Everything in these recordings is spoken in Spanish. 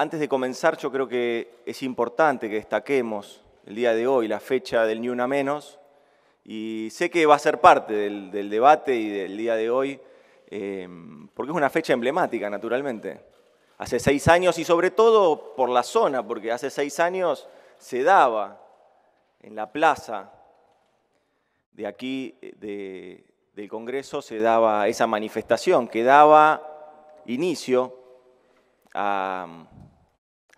Antes de comenzar, yo creo que es importante que destaquemos el día de hoy, la fecha del Ni Una Menos, y sé que va a ser parte del, debate y del día de hoy, eh, porque es una fecha emblemática, naturalmente. Hace seis años, y sobre todo por la zona, porque hace seis años se daba en la plaza de aquí del Congreso, se daba esa manifestación que daba inicio a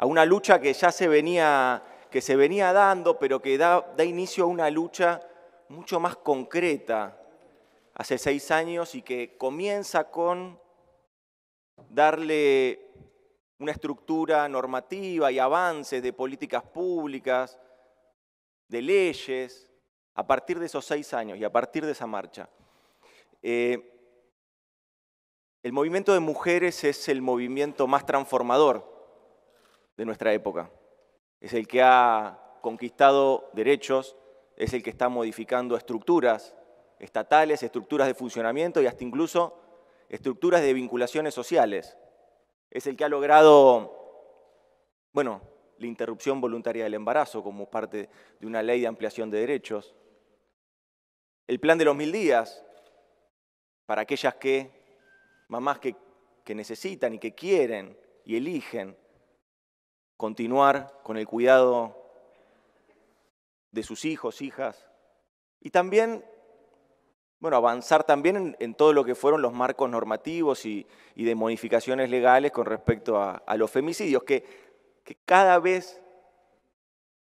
a una lucha que ya se venía, que se venía dando, pero que da, inicio a una lucha mucho más concreta hace seis años y que comienza con darle una estructura normativa y avances de políticas públicas, de leyes, a partir de esos seis años y a partir de esa marcha. Eh, el movimiento de mujeres es el movimiento más transformador de nuestra época. Es el que ha conquistado derechos, es el que está modificando estructuras estatales, estructuras de funcionamiento y hasta incluso estructuras de vinculaciones sociales. Es el que ha logrado, bueno, la interrupción voluntaria del embarazo como parte de una ley de ampliación de derechos. El plan de los mil días, para aquellas que, mamás que, que necesitan y que quieren y eligen continuar con el cuidado de sus hijos, hijas, y también, bueno, avanzar también en, todo lo que fueron los marcos normativos y, de modificaciones legales con respecto a, los femicidios, que, que cada vez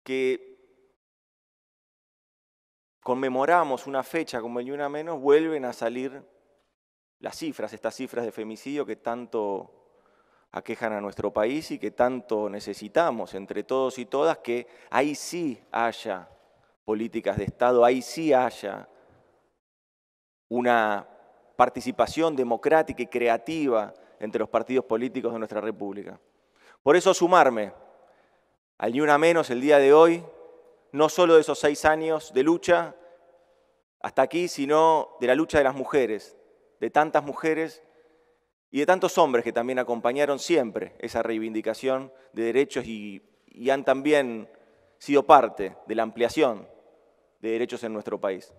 que conmemoramos una fecha como el Ni Una Menos, vuelven a salir las cifras, estas cifras de femicidio que tanto aquejan a nuestro país y que tanto necesitamos entre todos y todas, que ahí sí haya políticas de Estado, ahí sí haya una participación democrática y creativa entre los partidos políticos de nuestra República. Por eso sumarme al Ni Una Menos el día de hoy, no solo de esos seis años de lucha hasta aquí, sino de la lucha de las mujeres, de tantas mujeres y de tantos hombres que también acompañaron siempre esa reivindicación de derechos y, han también sido parte de la ampliación de derechos en nuestro país.